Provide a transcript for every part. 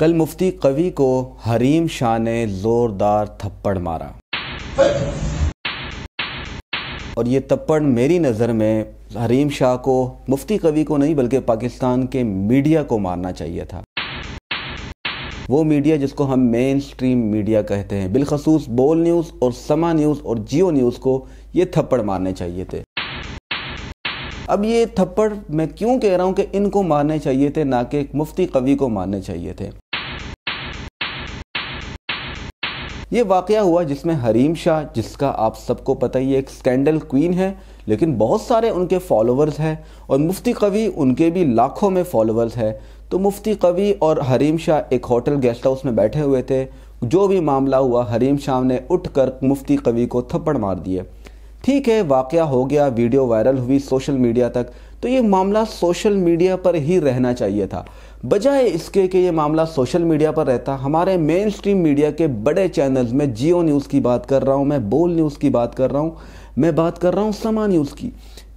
कल मुफ्ती कवि को हरीम शाह ने जोरदार थप्पड़ मारा और ये थप्पड़ मेरी नज़र में हरीम शाह को मुफ्ती कवि को नहीं बल्कि पाकिस्तान के मीडिया को मारना चाहिए था वो मीडिया जिसको हम मेन स्ट्रीम मीडिया कहते हैं बिलखसूस बोल न्यूज़ और समा न्यूज़ और जियो न्यूज़ को ये थप्पड़ मारने चाहिए थे अब ये थप्पड़ मैं क्यों कह रहा हूँ कि इनको मारने चाहिए थे ना कि मुफ्ती कवि को मारने चाहिए थे ये वाक़ हुआ जिसमें हरीम शाह जिसका आप सबको पता ही एक स्कैंडल क्वीन है लेकिन बहुत सारे उनके फॉलोअर्स हैं और मुफ्ती कवि उनके भी लाखों में फॉलोअर्स है तो मुफ्ती कवि और हरीम शाह एक होटल गेस्ट हाउस में बैठे हुए थे जो भी मामला हुआ हरीम शाह ने उठकर मुफ्ती कवि को थप्पड़ मार दिए ठीक है वाक़ हो गया वीडियो वायरल हुई सोशल मीडिया तक तो ये मामला सोशल मीडिया पर ही रहना चाहिए था बजाय इसके कि ये मामला सोशल मीडिया पर रहता हमारे मेन स्ट्रीम मीडिया के बड़े चैनल्स में जियो न्यूज़ की बात कर रहा हूँ मैं बोल न्यूज़ की बात कर रहा हूँ मैं बात कर रहा हूँ समा न्यूज़ की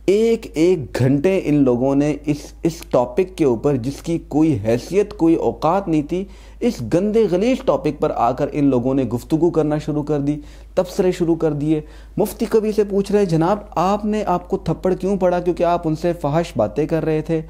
एक एक घंटे इन लोगों ने इस इस टॉपिक के ऊपर जिसकी कोई हैसियत कोई औकात नहीं थी इस गंदे गलीज टॉपिक पर आकर इन लोगों ने गुफ्तु करना शुरू कर दी तबसरे शुरू कर दिए मुफ्ती कवि से पूछ रहे जनाब आपने आपको थप्पड़ क्यों पड़ा क्योंकि आप उनसे फहश बातें कर रहे थे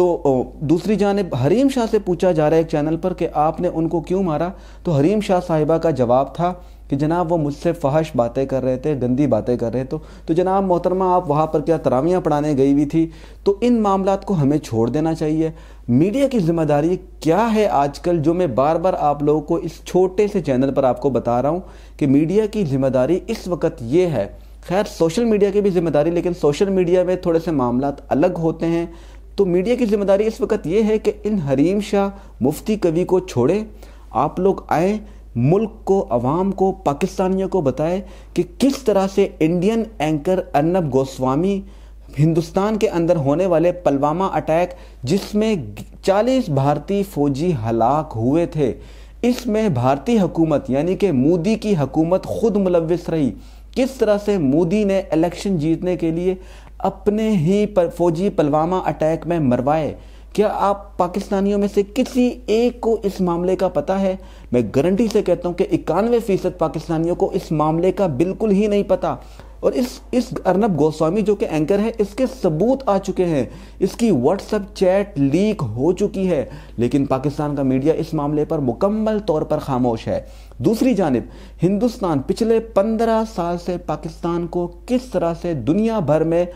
तो दूसरी जानब हरीम शाह से पूछा जा रहा है एक चैनल पर कि आपने उनको क्यों मारा तो हरीम शाह साहिबा का जवाब था कि जनाब वो मुझसे फहश बातें कर रहे थे गंदी बातें कर रहे तो तो जनाब मोहतरमा आप वहाँ पर क्या तरावियाँ पढ़ाने गई हुई थी तो इन मामला को हमें छोड़ देना चाहिए मीडिया की जिम्मेदारी क्या है आजकल जो मैं बार बार आप लोगों को इस छोटे से चैनल पर आपको बता रहा हूँ कि मीडिया की जिम्मेदारी इस वक्त ये है खैर सोशल मीडिया की भी जिम्मेदारी लेकिन सोशल मीडिया में थोड़े से मामला अलग होते हैं तो मीडिया की जिम्मेदारी इस वक्त ये है कि इन हरीम शाह मुफ्ती कवि को छोड़ें आप लोग आए मुल्क को अवाम को पाकिस्तानियों को बताएं कि किस तरह से इंडियन एंकर अनब गोस्वामी हिंदुस्तान के अंदर होने वाले पलवामा अटैक जिसमें 40 भारतीय फौजी हलाक हुए थे इसमें भारतीय हुकूमत यानी कि मोदी की हुकूमत खुद मुलविस रही किस तरह से मोदी ने इलेक्शन जीतने के लिए अपने ही पर फौजी पुलवामा अटैक में मरवाए क्या आप पाकिस्तानियों में से किसी एक को इस मामले का पता है मैं गारंटी से कहता हूं कि इक्यानवे फीसद पाकिस्तानियों को इस मामले का बिल्कुल ही नहीं पता और इस इस अर्नब गोस्वामी जो कि एंकर है इसके सबूत आ चुके हैं इसकी व्हाट्सएप चैट लीक हो चुकी है लेकिन पाकिस्तान का मीडिया इस मामले पर मुकम्मल तौर पर खामोश है दूसरी जानब हिंदुस्तान पिछले पंद्रह साल से पाकिस्तान को किस तरह से दुनिया भर में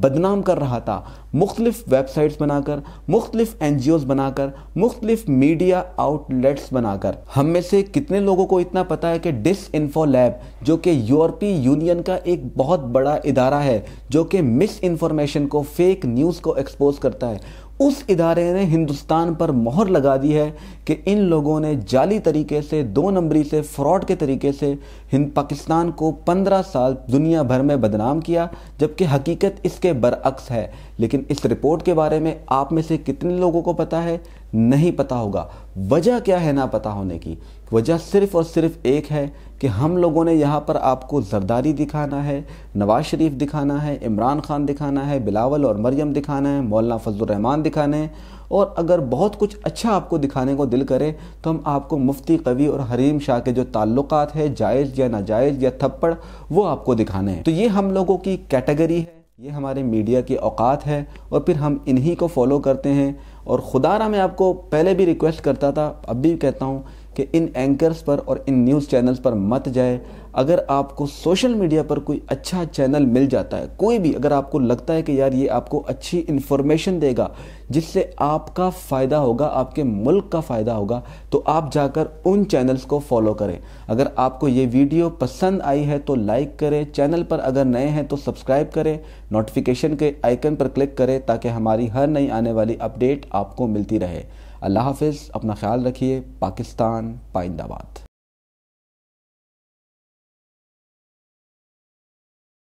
बदनाम कर रहा था मुख्तलिफ वेबसाइट्स बनाकर मुख्तलिफ एन जी ओज बनाकर मुख्तलिफ मीडिया आउटलेट्स बनाकर हम में से कितने लोगों को इतना पता है कि डिस इन्फो लैब जो कि यूरोपीय यूनियन का एक बहुत बड़ा इदारा है जो कि मिस इन्फॉर्मेशन को फेक न्यूज़ को एक्सपोज करता है उस इदारे ने हिंदुस्तान पर मोहर लगा दी है कि इन लोगों ने जाली तरीके से दो नंबरी से फ्रॉड के तरीके से हिंद पाकिस्तान को पंद्रह साल दुनिया भर में बदनाम किया जबकि हकीकत इसके बरअक्स है लेकिन इस रिपोर्ट के बारे में आप में से कितने लोगों को पता है नहीं पता होगा वजह क्या है ना पता होने की वजह सिर्फ और सिर्फ एक है कि हम लोगों ने यहाँ पर आपको जरदारी दिखाना है नवाज शरीफ दिखाना है इमरान खान दिखाना है बिलावल और मरियम दिखाना है मौलाना फजलरहमान दिखाना है और अगर बहुत कुछ अच्छा आपको दिखाने को दिल करे तो हम आपको मुफ्ती कवि और हरीम शाह के जो ताल्लुक़ है जायज़ या नाजायज़ या थप्पड़ वो आपको दिखाने हैं तो ये हम लोगों की कैटेगरी है ये हमारे मीडिया की औकात है और फिर हम इन्हीं को फॉलो करते हैं और खुदा रहा मैं आपको पहले भी रिक्वेस्ट करता था अब भी कहता हूँ कि इन एंकर्स पर और इन न्यूज़ चैनल्स पर मत जाए अगर आपको सोशल मीडिया पर कोई अच्छा चैनल मिल जाता है कोई भी अगर आपको लगता है कि यार ये आपको अच्छी इन्फॉर्मेशन देगा जिससे आपका फ़ायदा होगा आपके मुल्क का फ़ायदा होगा तो आप जाकर उन चैनल्स को फॉलो करें अगर आपको ये वीडियो पसंद आई है तो लाइक करें चैनल पर अगर नए हैं तो सब्सक्राइब करें नोटिफिकेशन के आइकन पर क्लिक करें ताकि हमारी हर नई आने वाली अपडेट आपको मिलती रहे अल्लाह हाफिज़ अपना ख्याल रखिए पाकिस्तान पाइंदाबाद